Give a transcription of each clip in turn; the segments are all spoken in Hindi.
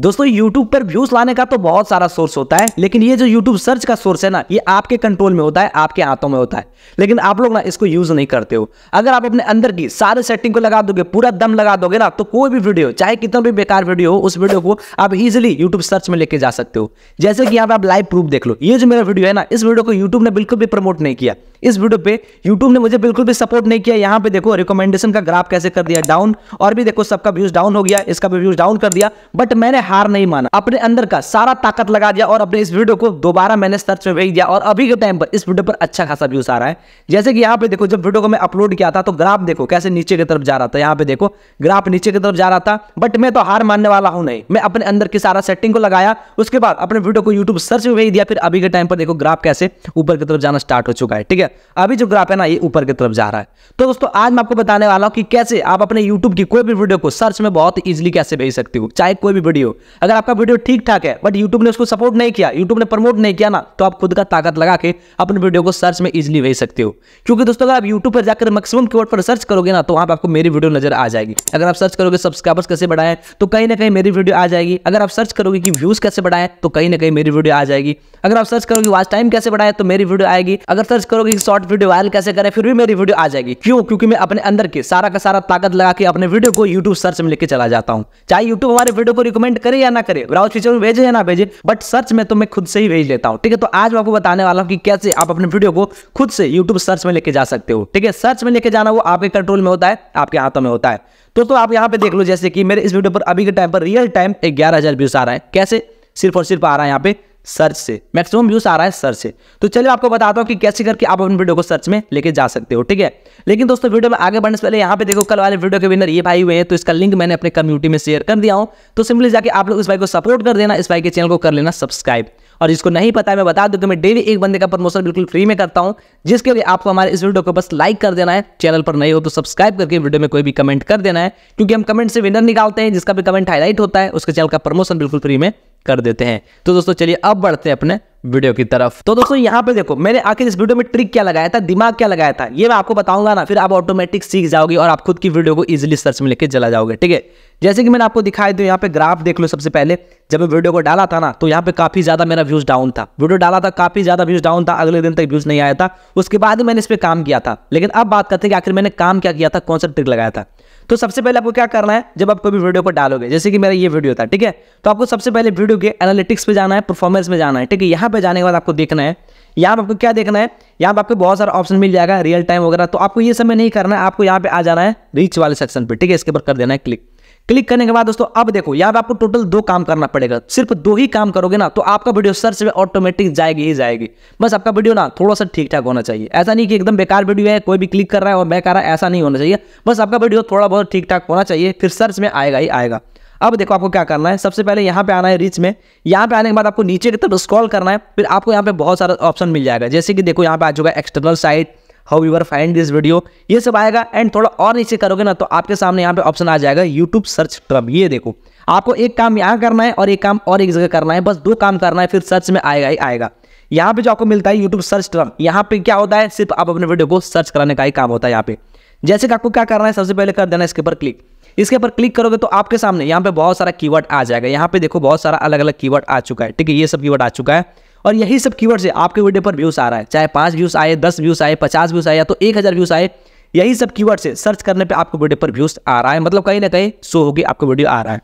दोस्तों YouTube पर व्यूज लाने का तो बहुत सारा सोर्स होता है लेकिन ये जो YouTube सर्च का सोर्स है ना ये आपके कंट्रोल में होता है आपके हाथों में होता है लेकिन आप लोग ना इसको यूज नहीं करते हो अगर आप अपने अंदर की सारे सेटिंग को लगा दोगे पूरा दम लगा दोगे ना तो कोई भी वीडियो चाहे कितना भी बेकार वीडियो हो उस वीडियो को आप इजिली यूट्यूब सर्च में लेके जा सकते हो जैसे कि यहाँ पे आप लाइव प्रूफ देख लो ये जो मेरा वीडियो है ना इस वीडियो को यूट्यूब ने बिल्कुल भी प्रमोट नहीं किया इस वीडियो पे यूट्यूब ने मुझे बिल्कुल भी सपोर्ट नहीं किया यहाँ पे देखो रिकमेंडेशन का ग्राफ कैसे कर दिया डाउन और भी देखो सबका व्यूज डाउन हो गया इसका भी व्यूज डाउन कर दिया बट मैंने हार नहीं माना अपने अंदर का सारा ताकत लगा दिया और अपने इस वीडियो को दोबारा मैंने सर्च में भेज दिया और अभी के टाइम पर इस वीडियो पर अच्छा खासा व्यूज आ रहा है जैसे कि यहाँ पे देखो जब वीडियो को मैं अपलोड किया था तो ग्राफ देखो कैसे नीचे की तरफ जा रहा था यहाँ पे देखो ग्राफ नीचे की तरफ जा रहा था बट मैं तो हार मानने वाला हूँ नहीं मैं अपने अंदर की सारा सेटिंग को लगाया उसके बाद अपने वीडियो को यूट्यूब सर्च में भेज दिया फिर अभी के टाइम पर देखो ग्राफ कैसे ऊपर की तरफ जाना स्टार्ट हो चुका है ठीक है अभी जो ग्राफ है ना ये ऊपर की तरफ जा रहा है तो दोस्तों आज मैं आपको बताने वाला हूँ कि कैसे आप अपने यूट्यूब की कोई भी वीडियो को सर्च में बहुत ईजिली कैसे भेज सकते हो चाहे कोई भी वीडियो अगर आपका वीडियो ठीक ठाक है बट यूट्यूब ने उसको सपोर्ट नहीं किया यूट्यूब ने प्रमोट नहीं किया ना तो आप खुद का ताकत लगा के अपने वीडियो को सर्च में इजिली भेज सकते हो क्योंकि दोस्तों अगर आप यूट्यूब पर जाकर मैक्सिमम की पर सर्च करोगे ना तो वहाँ पर आपको मेरी वीडियो नजर आ जाएगी अगर आप सर्च करोगे सब्सक्राइबर्स कैसे बढ़ाएं तो कहीं ना कहीं मेरी वीडियो आ जाएगी अगर आप सर्च करोगे कि व्यूज कैसे बढ़ाएं तो कहीं ना कहीं मेरी वीडियो आ जाएगी अगर आप सर्च करोगे वाच टाइम कैसे बढ़ाएं तो मेरी वीडियो आएगी अगर सर्च करोगे कि शॉर्ट वीडियो वायरल कैसे करें फिर भी मेरी वीडियो आ जाएगी क्यों क्योंकि मैं अपने अंदर के सारा का सारा ताकत लगा के अपने वीडियो को यूट्यूब सर्च में लेकर चला जाता हूँ चाहे यूट्यूब हमारे वीडियो को रिकमेंड करे या ना करे ब्राउज फीचर भेजे या ना भेजे बट सर्च में तो मैं खुद से ही भेज लेता हूँ ठीक है तो आज मैं आपको बताने वाला हूँ कि कैसे आप अपने वीडियो को खुद से यूट्यूब सर्च में लेके जा सकते हो ठीक है सर्च में लेके जाना वो आपके कंट्रोल में होता है आपके हाथों में होता है तो, तो आप यहाँ पे देख लो जैसे कि मेरे इस वीडियो पर अभी के टाइम पर रियल टाइम ग्यारह हजार व्यूज आ रहा है कैसे सिर्फ और सिर्फ आ रहा है यहाँ पे सर्च से मैक्सिमम व्यूज आ रहा है सर्च से तो चलिए आपको बताता हूँ कि कैसे करके आप अपने वीडियो को सर्च में लेके जा सकते हो ठीक है लेकिन दोस्तों वीडियो में आगे बढ़ने से पहले यहाँ पे देखो कल वाले वीडियो के विनर ये भाई हुए हैं तो इसका लिंक मैंने अपने कम्युनिटी में शेयर कर दिया हूँ तो सिंपली जाकर आप लोग इस भाई को सपोर्ट कर देना इस भाई के चैनल को कर लेना सब्सक्राइब और जिसको नहीं पता है मैं बता दूं कि मैं डेली एक बंदे का प्रमोशन बिल्कुल फ्री में करता हूं जिसके लिए आपको हमारे इस वीडियो को बस लाइक कर देना है चैनल पर नहीं हो तो सब्सक्राइब करके वीडियो में कोई भी कमेंट कर देना है क्योंकि हम कमेंट से विनर निकालते हैं जिसका भी कमेंट हाईलाइट होता है उसके चैनल का प्रमोशन बिल्कुल फ्री में कर देते हैं तो दोस्तों चलिए अब अब बढ़ते हैं अपने वीडियो की तरफ तो दोस्तों यहाँ पे देखो मैंने आखिर इस वीडियो में ट्रिक क्या लगाया था दिमाग क्या लगाया था ये मैं आपको बताऊंगा ना फिर आप ऑटोमेटिक सीख जाओगे और आप खुद की वीडियो को इजीली सर्च में लेके चला जाओगे ठीक है जैसे कि मैंने आपको दिखाई दो यहाँ पे ग्राफ देख लो सबसे पहले जब मैं वीडियो को डाला था ना तो यहाँ पे काफी ज्यादा मेरा व्यूज डाउन था वीडियो डाला था काफी ज्यादा व्यूज डाउन था अगले दिन तक व्यूज नहीं आया था उसके बाद मैंने इस पर काम किया था लेकिन अब बात करते हैं कि आखिर मैंने काम क्या किया था कौन सा ट्रिक लगाया था तो सबसे पहले आपको क्या करना है जब आप कोई भी वीडियो को डालोगे जैसे कि मेरा ये वीडियो था ठीक है तो आपको सबसे पहले वीडियो के एनालिटिक्स पे जाना है परफॉर्मेंस में जाना है ठीक है यहाँ पे जाने के बाद आपको देखना है यहाँ पर आपको क्या देखना है यहाँ पर आपको बहुत सारा ऑप्शन मिल जाएगा रियल टाइम वगैरह तो आपको ये समय नहीं करना है आपको यहाँ पे आ जाना है रीच वाले सेक्शन पर ठीक है इसके ऊपर कर देना है क्लिक क्लिक करने के बाद दोस्तों अब देखो यहाँ पे आपको टोटल दो काम करना पड़ेगा सिर्फ दो ही काम करोगे ना तो आपका वीडियो सर्च में ऑटोमेटिक जाएगी ही जाएगी बस आपका वीडियो ना थोड़ा सा ठीक ठाक होना चाहिए ऐसा नहीं कि एकदम बेकार वीडियो है कोई भी क्लिक कर रहा है और मैं आ रहा है ऐसा नहीं होना चाहिए बस आपका वीडियो थोड़ा बहुत ठीक ठाक होना चाहिए फिर सर्च में आएगा ही आएगा अब देखो आपको क्या करना है सबसे पहले यहाँ पे आना है रीच में यहाँ पे आने के बाद आपको नीचे की तरफ स्क्रॉल करना है फिर आपको यहाँ पे बहुत सारा ऑप्शन मिल जाएगा जैसे कि देखो यहाँ पे आ चुका है external site how you are find this video ये सब आएगा एंड थोड़ा और नीचे करोगे ना तो आपके सामने यहाँ पे ऑप्शन आ जाएगा यूट्यूब सर्च ट्रब ये देखो आपको एक काम यहाँ करना है और एक काम और एक जगह करना है बस दो काम करना है फिर सर्च में आएगा ही आएगा यहाँ पे जो आपको मिलता है यूट्यूब सर्च ट्रम यहाँ पे क्या होता है सिर्फ आप अपने वीडियो को सर्च कराने का ही काम होता है यहाँ पे जैसे कि आपको क्या करना है सबसे पहले कर देना इसके ऊपर क्लिक इसके ऊपर क्लिक करोगे तो आपके सामने यहाँ पे बहुत सारा कीवर्ड आ जाएगा यहाँ पे देखो बहुत सारा अलग अलग कीवर्ड आ चुका है ठीक है ये सब कीवर्ड आ चुका है और यही सब कीवर्ड से आपके वीडियो पर व्यूज़ आ रहा है चाहे पांच व्यूज़ आए दस व्यूज़ आए पचास व्यूज़ आए या तो एक हज़ार व्यूज़ आए यही सब कीवर्ड से सर्च करने पे आपको वीडियो पर व्यूज़ आ रहा है मतलब कहीं ना कहीं शो होगी आपको वीडियो आ रहा है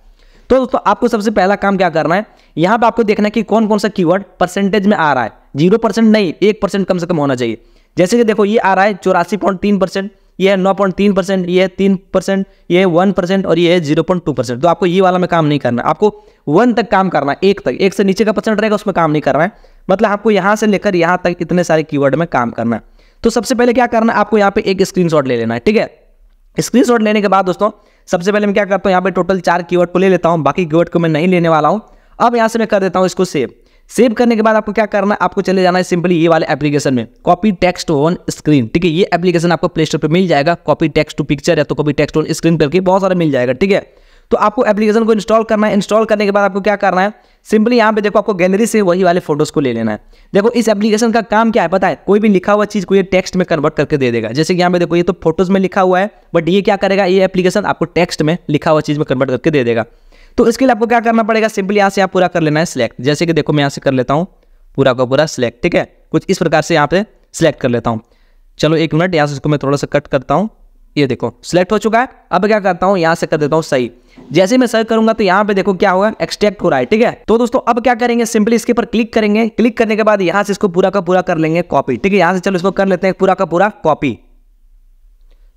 तो दोस्तों आपको सबसे पहला काम क्या करना है यहाँ पे आपको देखना है कि कौन कौन सा कीवर्ड परसेंटेज में आ रहा है जीरो परसेंट नहीं एक परसेंट कम से कम होना चाहिए जैसे कि देखो ये आ रहा है चौरासी पॉइंट तीन परसेंट ये है नौ पॉइंट तीन परसेंट ये है तीन परसेंट ये वन परसेंट और ये है जीरो पॉइंट टू परसेंट तो आपको ये वाला में काम नहीं करना आपको वन तक काम करना है एक तक एक से नीचे का परसेंट रहेगा उसमें काम नहीं करना है मतलब आपको यहाँ से लेकर यहाँ तक इतने सारे कीवर्ड में काम करना है तो सबसे पहले क्या करना है आपको यहाँ पे एक स्क्रीन ले लेना है ठीक है स्क्रीन लेने के बाद दोस्तों सबसे पहले मैं क्या करता हूँ यहाँ पे टोटल चार की को ले लेता हूँ बाकी की को मैं नहीं लेने वाला हूँ अब यहाँ से मैं कर देता हूँ इसको सेव सेव करने के बाद आपको क्या करना है आपको चले जाना है सिंपली ये वाले एप्लीकेशन में कॉपी टेक्स्ट ऑन स्क्रीन ठीक है ये एप्लीकेशन आपको प्ले स्टोर पर मिल जाएगा कॉपी टेक्स्ट टू पिक्चर या तो कॉपी टेक्स्ट ऑन स्क्रीन करके बहुत सारा मिल जाएगा ठीक है तो आपको एप्लीकेशन को इंस्टॉल करना है इंस्टॉल करने के बाद आपको क्या करना है सिंपली यहाँ पे देखो आपको गैलरी से वही वाले फोटोज को ले लेना है देखो इस एप्लीकेशन का काम क्या है पता है कोई भी लिखा हुआ चीज़ को ये टेक्स्ट में कन्वर्ट करके दे देगा जैसे कि यहाँ पे देखो ये तो फोटोज में लिखा हुआ है बट ये क्या करेगा ये एप्लीकेशन आपको टेक्स्ट में लिखा हुआ चीज़ में कन्वर्ट करके दे देगा तो इसके लिए आपको क्या करना पड़ेगा सिंपली यहाँ से आप पूरा कर लेना है सिलेक्ट जैसे कि देखो मैं यहाँ से कर लेता हूँ पूरा का पूरा सिलेक्ट ठीक है कुछ इस प्रकार से यहाँ पे सिलेक्ट कर लेता हूँ चलो एक मिनट यहाँ से इसको मैं थोड़ा सा कट करता हूँ ये देखो सिलेक्ट हो चुका है अब क्या करता हूँ यहाँ से कर देता हूँ सही जैसे मैं सर्च करूंगा तो यहाँ पे देखो क्या होगा एक्सट्रैक्ट हो रहा है ठीक है तो दोस्तों अब क्या करेंगे सिंपली इसके ऊपर क्लिक करेंगे क्लिक करने के बाद यहाँ से इसको पूरा का पूरा कर लेंगे कॉपी ठीक है यहाँ से चलो इसको कर लेते हैं पूरा का पूरा कॉपी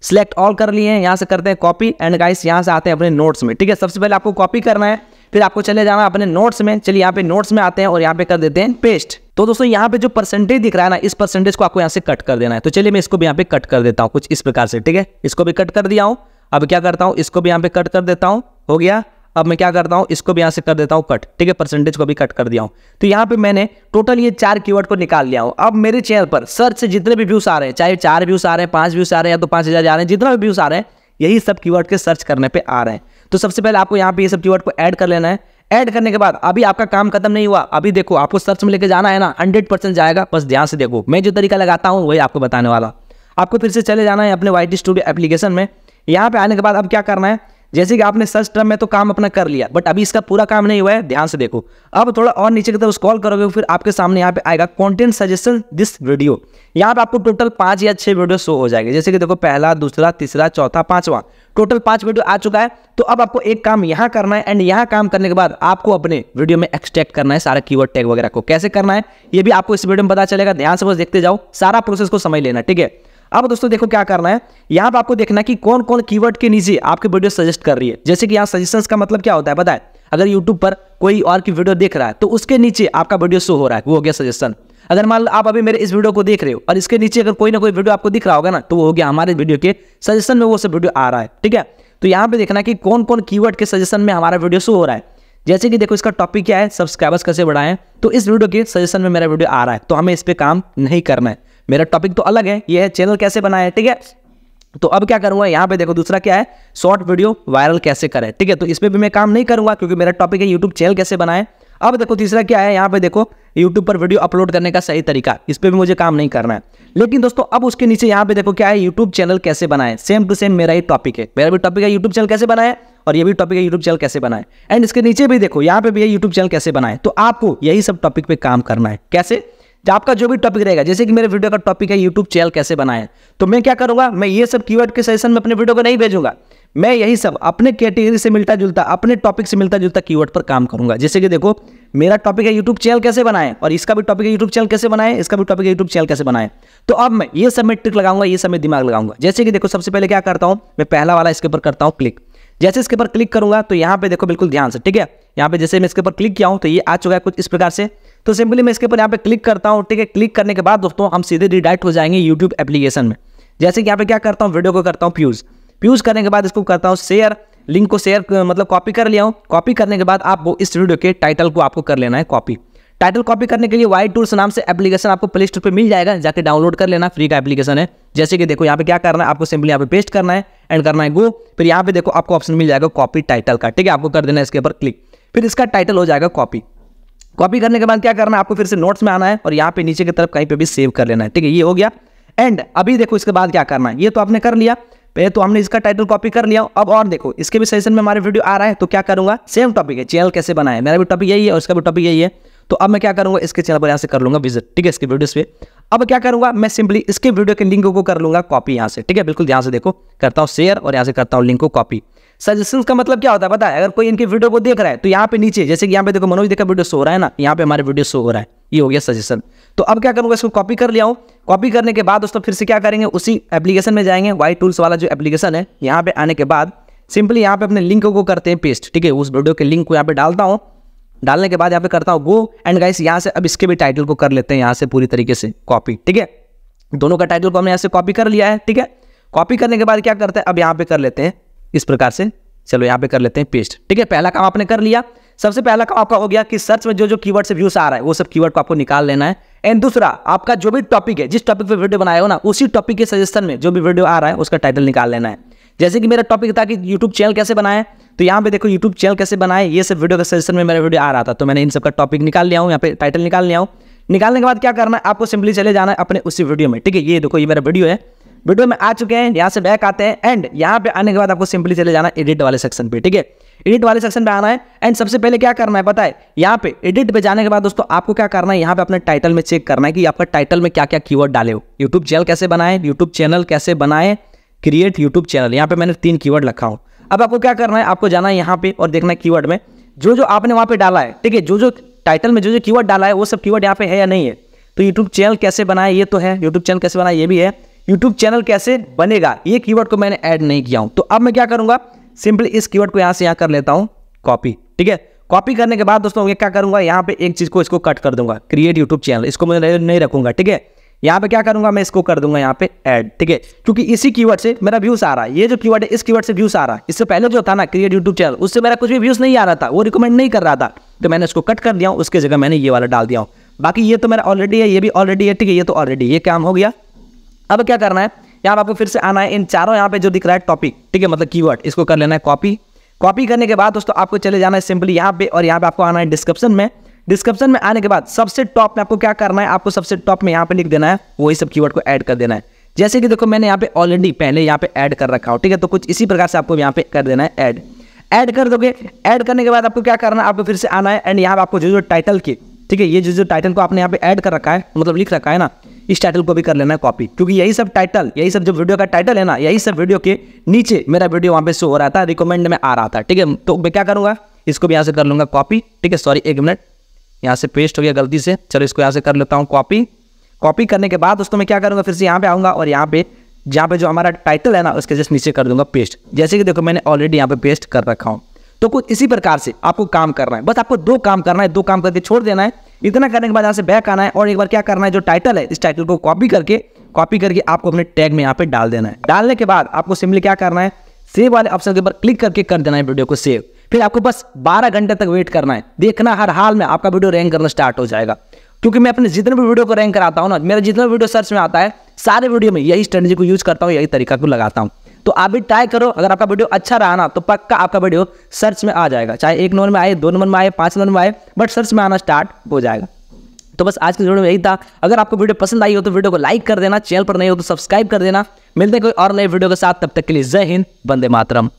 सिलेक्ट ऑल कर लिए हैं यहाँ से करते हैं कॉपी एंड गाइस यहाँ से आते हैं अपने नोट्स में ठीक है सबसे पहले आपको कॉपी करना है फिर आपको चले जाना अपने नोट्स में चलिए यहाँ पे नोट्स में आते हैं और यहाँ पे कर देते हैं पेस्ट तो दोस्तों यहाँ पे जो परसेंटेज दिख रहा है ना इस परसेंटेज को आपको यहाँ से कट कर देना है तो चलिए मैं इसको भी यहाँ पे कट कर देता हूँ कुछ इस प्रकार से ठीक है इसको भी कट कर दिया हूँ अब क्या करता हूँ इसको भी यहाँ पे कट कर देता हूँ हो गया अब मैं क्या करता हूँ इसको भी यहाँ से कर देता हूँ कट ठीक है परसेंटेज को भी कट कर दिया हूँ तो यहाँ पे मैंने टोटल ये चार कीवर्ड को निकाल लिया हूँ अब मेरे चैनल पर सर्च से जितने भी व्यूज आ रहे हैं चाहे चार व्यूज आ रहे हैं पाँच व्यूज आ रहे हैं या तो पाँच हज़ार आ रहे हैं जितना भी व्यूज आ रहे हैं यही सब की के सर्च करने पे आ रहे हैं तो सबसे पहले आपको यहाँ पे ये सब की को ऐड कर लेना है ऐड करने के बाद अभी आपका काम खत्म नहीं हुआ अभी देखो आपको सर्च में लेके जाना है ना हंड्रेड परसेंट जाएगा बस ध्यान से देखो मैं जो तरीका लगाता हूँ वही आपको बताने वाला आपको फिर से चले जाना है अपने वाई स्टूडियो एप्लीकेशन में यहाँ पे आने के बाद अब क्या करना है जैसे कि आपने सर्च टर्म में तो काम अपना कर लिया बट अभी इसका पूरा काम नहीं हुआ है ध्यान से देखो अब थोड़ा और नीचे की तरफ स्कॉल करोगे फिर आपके सामने यहाँ पे आएगा कॉन्टेंट सजेशन दिस वीडियो यहाँ पे आपको टोटल पांच या छह वीडियो शो हो जाएंगे जैसे कि देखो पहला दूसरा तीसरा चौथा पांचवा टोटल पांच वीडियो आ चुका है तो अब आपको एक काम यहाँ करना है एंड यहाँ काम करने के बाद आपको अपने वीडियो में एक्सट्रैक्ट करना है सारा कीवर्ड टैग वगैरह को कैसे करना है ये भी आपको इस वीडियो में पता चलेगा ध्यान से बस देखते जाओ सारा प्रोसेस को समझ लेना ठीक है अब दोस्तों देखो क्या करना है यहाँ पे आपको देखना है कि कौन कौन कीवर्ड के नीचे आपके वीडियो सजेस्ट कर रही है जैसे कि यहाँ सजेशन का मतलब क्या होता है बताए अगर यूट्यूब पर कोई और की वीडियो देख रहा है तो उसके नीचे आपका वीडियो शो हो रहा है वो हो गया सजेशन अगर मान लो आप अभी मेरे इस वीडियो को देख रहे हो और इसके नीचे अगर कोई ना कोई वीडियो आपको दिख रहा होगा ना तो वो हो गया हमारे वीडियो के सजेशन में वो सब वीडियो आ रहा है ठीक है तो यहाँ पे देखना कि कौन कौन कीवर्ड के सजेशन में हमारा वीडियो शो हो रहा है जैसे कि देखो इसका टॉपिक क्या है सब्सक्राइबर्स कैसे बढ़ाएं तो इस वीडियो के सजेशन में मेरा वीडियो आ रहा है तो हमें इस पर काम नहीं करना है मेरा टॉपिक तो अलग है ये है चैनल कैसे बनाया है ठीक है तो अब क्या करूंगा यहाँ पे देखो दूसरा क्या है शॉर्ट वीडियो वायरल कैसे करें ठीक है तो इसमें भी मैं काम नहीं करूंगा क्योंकि मेरा टॉपिक है यूट्यूब चैनल कैसे बनाएं अब देखो तीसरा क्या है यहाँ पे देखो यूट्यूब पर वीडियो अपलोड करने का सही तरीका इस पर भी मुझे काम नहीं करना है लेकिन दोस्तों अब उसके नीचे यहाँ पे देखो क्या है यूट्यूब चैनल कैसे बनाए सेम टू सेम मेरा ही टॉपिक है मेरा भी टॉपिक है यूट्यूब चैनल कैसे बनाए और ये भी टॉपिक है यूट्यूब चैनल कैसे बनाए एंड इसके नीचे भी देखो यहाँ पे भी है यूट्यूब चैनल कैसे बनाए तो आपको यही सब टॉपिक पे काम करना है कैसे आपका जो भी टॉपिक रहेगा जैसे कि मेरे वीडियो का टॉपिक है यूट्यूब चैनल कैसे बनाए तो मैं क्या करूंगा मैं ये सब कीवर्ड के सेशन में अपने वीडियो को नहीं भेजूंगा मैं यही सब अपने कैटेगरी से मिलता जुलता अपने टॉपिक से मिलता जुलता कीवर्ड पर काम करूंगा जैसे कि देखो मेरा टॉपिक है यूट्यूब चैनल कैसे बनाएं और इसका भी टॉपिक है यूट्यूब चैनल कैसे बनाएं इसका भी टॉपिक है यूट्यूब चैनल कैसे बनाएं तो अब मैं ये सब मैं ट्रिक लगाऊंगा ये सब मैं दिमाग लगाऊंगा जैसे कि देखो सबसे पहले क्या करता हूँ मैं पहला वाला इसके ऊपर करता हूँ क्लिक जैसे इसके ऊपर क्लिक करूंगा तो यहाँ पे देखो बिल्कुल ध्यान से ठीक है यहाँ पे जैसे मैं इसके ऊपर क्लिक किया हूँ तो ये आ चुका है कुछ इस प्रकार से तो सिंपली मैं इसके ऊपर यहाँ पे क्लिक करता हूँ ठीक है क्लिक करने के बाद दोस्तों हम सीधे रिडायरेक्ट हो जाएंगे यूट्यूब एप्लीकेशन में जैसे कि यहाँ पे क्या करता हूँ वीडियो को करता हूँ प्यूज प्यूज करने के बाद इसको करता हूँ शेयर लिंक को शेयर मतलब कॉपी कर लिया हूँ कॉपी करने के बाद आप वो इस वीडियो के टाइटल को आपको कर लेना है कॉपी टाइटल कॉपी करने के लिए वाई टूर्स नाम से एप्लीकेशन आपको प्ले स्टोर पर मिल जाएगा जाके डाउनलोड कर लेना फ्री का एप्लीकेशन है जैसे कि देखो यहाँ पे क्या करना है आपको सिंपली यहाँ पे पेस्ट करना है एंड करना है गो फिर यहाँ पे देखो आपको ऑप्शन मिल जाएगा कॉपी टाइटल का ठीक है आपको कर देना है इसके ऊपर क्लिक फिर इसका टाइटल हो जाएगा कॉपी कॉपी करने के बाद क्या करना है आपको फिर से नोट्स में आना है और यहाँ पे नीचे की तरफ कहीं पे भी सेव कर लेना है ठीक है ये हो गया एंड अभी देखो इसके बाद क्या करना है ये तो आपने कर लिया पहले तो हमने इसका टाइटल कॉपी कर लिया अब और देखो इसके भी सेशन में हमारे वीडियो आ रहा है तो क्या करूंगा सेम टॉपिक है चैनल कैसे बनाए मेरा भी टॉपिक यही है और इसका भी टॉपिक यही है तो अब मैं क्या करूंगा इसके चैनल पर यहाँ से कर लूँगा विजिट ठीक है इसके वीडियोस पे अब क्या करूँगा मैं सिंपली इसके वीडियो के लिंक को कर लूँगा कॉपी यहाँ से ठीक है बिल्कुल यहाँ से देखो करता हूँ शेयर और यहाँ से करता हूँ लिंक को कॉपी सजेशन का मतलब क्या होता है पता है अगर कोई इनके वीडियो को देख रहा है तो यहाँ पे नीचे जैसे कि यहाँ पे देखो मनोज देखा वीडियो शो हो रहा है ना यहाँ पे हमारे वीडियो शो हो रहा है ये हो गया सजेशन तो अब क्या करूँगा इसको कॉपी कर लिया हूँ कॉपी करने के बाद दोस्तों फिर से क्या करेंगे उसी एप्लीकेशन में जाएंगे वाई टूल्स वाला जो एप्लीकेशन है यहाँ पे आने के बाद सिंपली यहाँ पे अपने लिंक को करते हैं पेस्ट ठीक है उस वीडियो के लिंक को यहाँ पे डालता हूँ डालने के बाद यहाँ पे करता हूँ गो एंड गाइस यहाँ से अब इसके भी टाइटल को कर लेते हैं यहाँ से पूरी तरीके से कॉपी ठीक है दोनों का टाइटल को हमने यहाँ से कॉपी कर लिया है ठीक है कॉपी करने के बाद क्या करते हैं अब यहाँ पे कर लेते हैं इस प्रकार से चलो यहाँ पे कर लेते हैं पेस्ट ठीक है पहला काम आपने कर लिया सबसे पहला काम आपका हो गया कि सर्च में जो जो कीवर्ड से व्यूज आ रहा है वो सब कीवर्ड को आपको निकाल लेना है एंड दूसरा आपका जो भी टॉपिक है जिस टॉपिक पे वीडियो बनाया हो ना उसी टॉपिक के सजेशन में जो भी वीडियो आ रहा है उसका टाइटल निकाल लेना है जैसे कि मेरा टॉपिक था कि यूट्यूब चैनल कैसे बनाए तो यहाँ पे देखो यूट्यूब चैनल कैसे बनाए ये सब वीडियो का सजेशन में मेरा वीडियो आ रहा था तो मैंने इन सब का टॉपिक निकाल लिया हूँ यहाँ पे टाइटल निकाल लिया हूँ निकालने के बाद क्या करना है आपको सिंपली चले जाना है अपने उसी वीडियो में ठीक है ये देखो ये मेरा वीडियो है वीडियो में आ चुके हैं यहाँ से बैक आते हैं एंड यहाँ पे आने के बाद आपको सिंपली चले जाना एडिट वाले सेक्शन पे ठीक है एडिट वाले सेक्शन पे आना है एंड सबसे पहले क्या करना है पता है यहाँ पे एडिट पे जाने के बाद दोस्तों आपको क्या करना है यहाँ पे अपने टाइटल में चेक करना है कि आपका टाइटल में क्या क्या कीवर्ड डाले हो यूट्यूब चैनल कैसे बनाए यूट्यूब चैनल कैसे बनाए क्रिएट यूट्यूब चैनल यहाँ पे मैंने तीन कीवर्ड रखा हूँ अब आपको क्या करना है आपको जाना है यहाँ पे और देखना है कीवर्ड में जो जो आपने वहाँ पे डाला है ठीक है जो जो टाइटल में जो जो कीवर्ड डाला है वो सब कीवर्ड यहाँ पे है या नहीं है तो यूट्यूब चैनल कैसे बनाए ये तो है यूट्यूब चैनल कैसे बनाए ये भी है यूट्यूब चैनल कैसे बनेगा ये वर्ड को मैंने ऐड नहीं किया हूँ तो अब मैं क्या करूँगा सिंपली इस कीवर्ड को यहाँ से यहाँ कर लेता हूँ कॉपी ठीक है कॉपी करने के बाद दोस्तों क्या करूँगा यहाँ पे एक चीज़ को इसको कट कर दूंगा क्रिएट यूट्यूब चैनल इसको मैं नहीं रखूंगा ठीक है यहाँ पे क्या करूंगा मैं इसको कर दूंगा यहाँ पे ऐड ठीक है क्योंकि इसी कीवर्ड से मेरा व्यूज आ रहा है ये जो कीवर्ड है इस कीवर्ड से व्यूज आ रहा है इससे पहले जो था ना क्रिएट यूट्यूब चैनल उससे मेरा कुछ भी व्यूज नहीं आ रहा था वो रिकमेंड नहीं कर रहा था तो मैंने इसको कट कर दिया उसके जगह मैंने ये वाला डाल दिया हूँ बाकी ये तो मेरा ऑलरेडी है ये भी ऑलरेडी है ठीक है ये तो ऑलरेडी ये काम हो गया अब क्या करना है यहाँ आपको फिर से आना है इन चारों यहाँ पे जो दिख रहा है टॉपिक ठीक है मतलब कीवर्ड इसको कर लेना है कॉपी कॉपी करने के बाद दोस्तों आपको चले जाना है सिंपली यहाँ पे और यहाँ पे आपको आना है डिस्क्रिप्शन में डिस्क्रिप्शन में आने के बाद सबसे टॉप में आपको क्या करना है आपको सबसे टॉप में यहाँ पे लिख देना है वही सब कीवर्ड को ऐड कर देना है जैसे कि देखो मैंने यहाँ पे ऑलरेडी पहले यहाँ पे ऐड कर रखा हो ठीक है तो कुछ इसी प्रकार से आपको यहाँ पे कर देना है ऐड ऐड कर दोगे ऐड करने के बाद आपको क्या करना है आपको फिर से आना है एंड यहाँ पे आपको जो जो टाइटल की ठीक है ये जो जो टाइटल को आपने यहाँ पे ऐड कर रखा है मतलब लिख रखा है ना इस टाइटल को भी कर लेना है कॉपी क्योंकि यही सब टाइटल यही सब जो वीडियो का टाइटल है ना यही सब वीडियो के नीचे मेरा वीडियो वहाँ पे शो हो रहा था रिकमेंड में आ रहा था ठीक है तो मैं क्या करूँगा इसको भी यहाँ से कर लूँगा कॉपी ठीक है सॉरी एक मिनट यहाँ से पेस्ट हो गया गलती से चलो इसको यहाँ से कर लेता हूँ कॉपी कॉपी करने के बाद दोस्तों मैं क्या करूँगा फिर से यहाँ पे आऊँगा और यहाँ पे जहाँ पे जो हमारा टाइटल है ना उसके जस्ट नीचे कर दूंगा पेस्ट जैसे कि देखो मैंने ऑलरेडी यहाँ पे पेस्ट कर रखा हूँ तो कुछ इसी प्रकार से आपको काम करना है बस आपको दो काम करना है दो काम करके छोड़ देना है इतना करने के बाद यहाँ से बैक आना है और एक बार क्या करना है जो टाइटल है इस टाइटल को कॉपी करके कॉपी करके आपको अपने टैग में यहाँ पे डाल देना है डालने के बाद आपको सिम्पली क्या करना है सेव वाले ऑप्शन के ऊपर क्लिक करके कर देना है वीडियो को सेव फिर आपको बस 12 घंटे तक वेट करना है देखना हर हाल में आपका वीडियो रैंक करना स्टार्ट हो जाएगा क्योंकि मैं अपने जितने भी वीडियो को रैंक कराता हूँ ना मेरा जितना वीडियो सर्च में आता है सारे वीडियो में यही स्ट्रेटेजी को यूज करता हूँ यही तरीका को लगाता हूँ तो आप भी ट्राई करो अगर आपका वीडियो अच्छा रहा ना तो पक्का आपका वीडियो सर्च में आ जाएगा चाहे एक नंबर में आए दो नंबर में आए पाँच नंबर में आए बट सर्च में आना स्टार्ट हो जाएगा तो बस आज के वीडियो में यही था अगर आपको वीडियो पसंद आई हो तो वीडियो को लाइक कर देना चैनल पर नहीं हो तो सब्सक्राइब कर देना मिलते हैं कोई और नए वीडियो के साथ तब तक के लिए जय हिंद बंदे मातरम